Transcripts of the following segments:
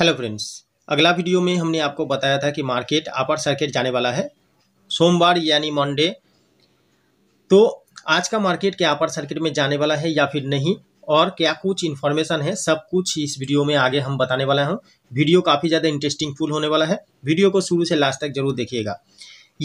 hello friends अगला video में हमने आपको बताया था कि मार्केट अपर सर्किट जाने वाला है सोमवार यानी मंडे तो आज का मार्केट क्या अपर सर्किट में जाने वाला है या फिर नहीं और क्या कुछ इन्फॉर्मेशन है सब कुछ इस वीडियो में आगे हम बताने वाला हूँ वीडियो काफ़ी ज़्यादा इंटरेस्टिंग फुल होने वाला है वीडियो को शुरू से लास्ट तक जरूर देखिएगा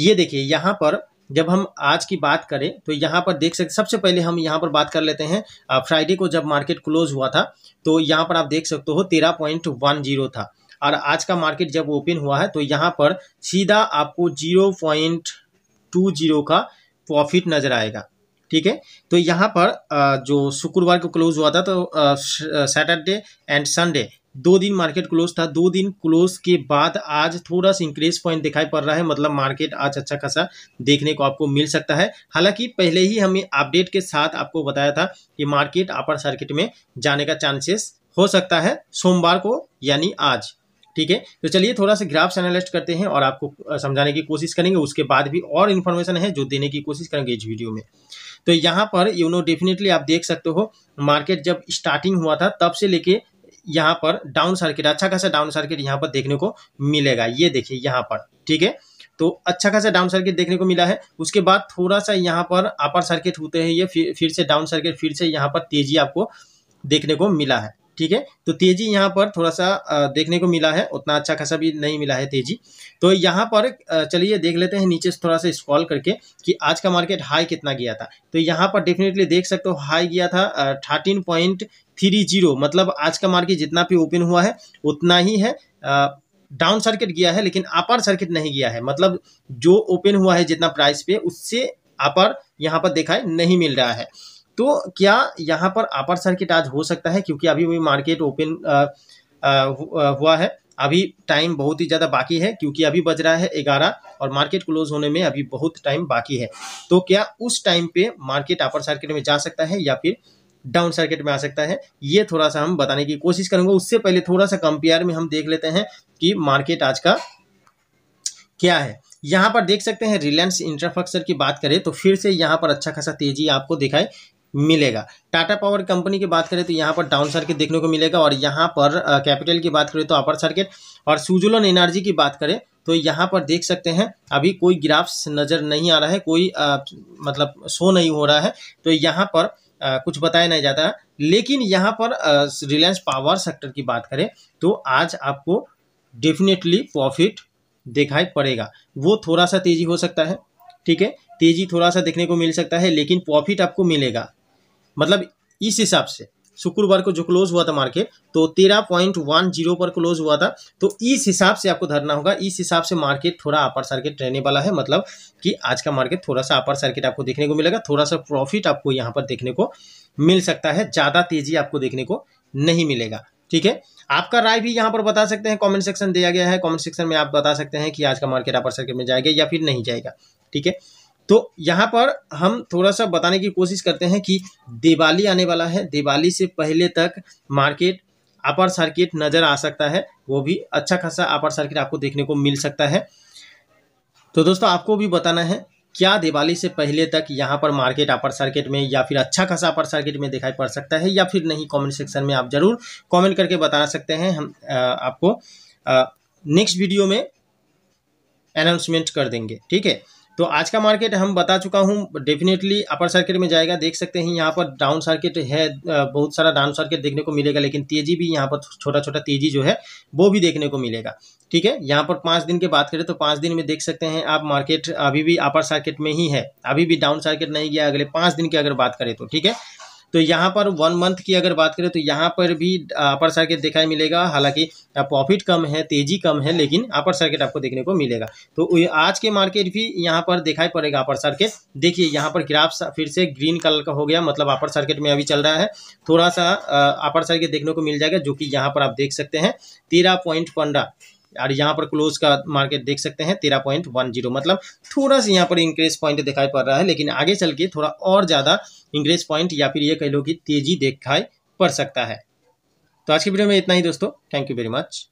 ये देखिए यहाँ पर जब हम आज की बात करें तो यहाँ पर देख सकते सबसे पहले हम यहाँ पर बात कर लेते हैं फ्राइडे को जब मार्केट क्लोज हुआ था तो यहाँ पर आप देख सकते हो तेरह पॉइंट वन जीरो था और आज का मार्केट जब ओपन हुआ है तो यहाँ पर सीधा आपको जीरो पॉइंट टू जीरो का प्रॉफिट नज़र आएगा ठीक है तो यहाँ पर जो शुक्रवार को क्लोज हुआ था तो सैटरडे एंड संडे दो दिन मार्केट क्लोज था दो दिन क्लोज के बाद आज थोड़ा सा इंक्रीज पॉइंट दिखाई पड़ रहा है मतलब मार्केट आज अच्छा खासा देखने को आपको मिल सकता है हालांकि पहले ही हमें अपडेट के साथ आपको बताया था कि मार्केट अपर सर्किट में जाने का चांसेस हो सकता है सोमवार को यानी आज ठीक है तो चलिए थोड़ा सा ग्राफ्स एनालिस्ट करते हैं और आपको समझाने की कोशिश करेंगे उसके बाद भी और इन्फॉर्मेशन है जो देने की कोशिश करेंगे इस वीडियो में तो यहाँ पर यू नो डेफिनेटली आप देख सकते हो मार्केट जब स्टार्टिंग हुआ था तब से लेके यहाँ पर डाउन सर्किट अच्छा खासा डाउन सर्किट यहाँ पर देखने को मिलेगा ये देखिए यहाँ पर ठीक है तो अच्छा खासा डाउन सर्किट देखने को मिला है उसके बाद थोड़ा सा यहाँ पर अपर सर्किट होते हैं ये फिर फिर से डाउन सर्किट फिर से यहाँ पर तेजी आपको देखने को मिला है ठीक है तो तेजी यहाँ पर थोड़ा सा देखने को मिला है उतना अच्छा खासा भी नहीं मिला है तेजी तो यहाँ पर चलिए देख लेते हैं नीचे से थोड़ा सा स्क्रॉल करके कि आज का मार्केट हाई कितना गया था तो यहाँ पर डेफिनेटली देख सकते हो हाई गया था थर्टीन पॉइंट थ्री जीरो मतलब आज का मार्केट जितना भी ओपन हुआ है उतना ही है डाउन सर्किट गया है लेकिन अपर सर्किट नहीं गया है मतलब जो ओपन हुआ है जितना प्राइस पे उससे अपर यहाँ पर दिखाई नहीं मिल रहा है तो क्या यहाँ पर अपर सर्किट आज हो सकता है क्योंकि अभी भी मार्केट ओपन हुआ है अभी टाइम बहुत ही ज़्यादा बाकी है क्योंकि अभी बज रहा है ग्यारह और मार्केट क्लोज होने में अभी बहुत टाइम बाकी है तो क्या उस टाइम पे मार्केट अपर सर्किट में जा सकता है या फिर डाउन सर्किट में आ सकता है ये थोड़ा सा हम बताने की कोशिश करेंगे उससे पहले थोड़ा सा कंपेयर में हम देख लेते हैं कि मार्केट आज का क्या है यहाँ पर देख सकते हैं रिलायंस इंफ्रास्ट्रक्चर की बात करें तो फिर से यहाँ पर अच्छा खासा तेजी आपको दिखाई मिलेगा टाटा पावर कंपनी की बात करें तो यहाँ पर डाउन सर्किट देखने को मिलेगा और यहाँ पर कैपिटल की बात करें तो अपर सर्किट और सुजुलन एनर्जी की बात करें तो यहाँ पर देख सकते हैं अभी कोई ग्राफ्स नज़र नहीं आ रहा है कोई आ, मतलब शो नहीं हो रहा है तो यहाँ पर आ, कुछ बताया नहीं जाता लेकिन यहाँ पर रिलायंस पावर सेक्टर की बात करें तो आज आपको डेफिनेटली प्रॉफिट दिखाई पड़ेगा वो थोड़ा सा तेज़ी हो सकता है ठीक है तेज़ी थोड़ा सा देखने को मिल सकता है लेकिन प्रॉफिट आपको मिलेगा मतलब इस हिसाब से शुक्रवार को जो क्लोज हुआ था मार्केट तो तेरह पॉइंट वन जीरो पर क्लोज हुआ था तो इस हिसाब से आपको धरना होगा इस हिसाब से मार्केट थोड़ा अपर सर्किट रहने वाला है मतलब कि आज का मार्केट थोड़ा सा अपर सर्किट आपको देखने को मिलेगा थोड़ा सा प्रॉफिट आपको यहाँ पर देखने को मिल सकता है ज़्यादा तेजी आपको देखने को नहीं मिलेगा ठीक है आपका राय भी यहाँ पर बता सकते हैं कमेंट सेक्शन दिया गया है कमेंट सेक्शन में आप बता सकते हैं कि आज का मार्केट अपर सर्किट में जाएगा या फिर नहीं जाएगा ठीक है तो यहाँ पर हम थोड़ा सा बताने की कोशिश करते हैं कि दिवाली आने वाला है दिवाली से पहले तक मार्केट अपर सर्किट नज़र आ सकता है वो भी अच्छा खासा अपर सर्किट आपको देखने को मिल सकता है तो दोस्तों आपको भी बताना है क्या दिवाली से पहले तक यहाँ पर मार्केट अपर सर्किट में या फिर अच्छा खासा अपर सर्किट में दिखाई पड़ सकता है या फिर नहीं कमेंट सेक्शन में आप ज़रूर कमेंट करके बता सकते हैं हम आ, आपको नेक्स्ट वीडियो में अनाउंसमेंट कर देंगे ठीक है तो आज का मार्केट हम बता चुका हूँ डेफिनेटली अपर सर्किट में जाएगा देख सकते हैं यहाँ पर डाउन सर्किट है बहुत सारा डाउन सर्किट देखने को मिलेगा लेकिन तेजी भी यहाँ पर छोटा छोटा तेजी जो है वो भी देखने को मिलेगा ठीक है यहाँ पर पाँच दिन की बात करें तो पाँच दिन में देख सकते हैं आप मार्केट अभी भी अपर सर्किट में ही है अभी भी डाउन सर्किट नहीं गया अगले पाँच दिन की अगर बात करें तो ठीक है तो यहाँ पर वन मंथ की अगर बात करें तो यहाँ पर भी अपर सर्किट दिखाई मिलेगा हालांकि प्रॉफिट कम है तेजी कम है लेकिन अपर सर्किट आपको देखने को मिलेगा तो आज के मार्केट भी यहाँ पर दिखाई पड़ेगा अपर सर्किट देखिए यहाँ पर ग्राफ फिर से ग्रीन कलर का हो गया मतलब अपर सर्किट में अभी चल रहा है थोड़ा सा अपर सर्किट देखने को मिल जाएगा जो कि यहाँ पर आप देख सकते हैं तेरह पॉइंट पंद्रह और यहाँ पर क्लोज का मार्केट देख सकते हैं तेरह पॉइंट वन जीरो मतलब थोड़ा सा यहाँ पर इंक्रेज पॉइंट दिखाई पड़ रहा है लेकिन आगे चल के थोड़ा और ज़्यादा इंक्रेज पॉइंट या फिर ये कह लो कि तेजी दिखाई पड़ सकता है तो आज की वीडियो में इतना ही दोस्तों थैंक यू वेरी मच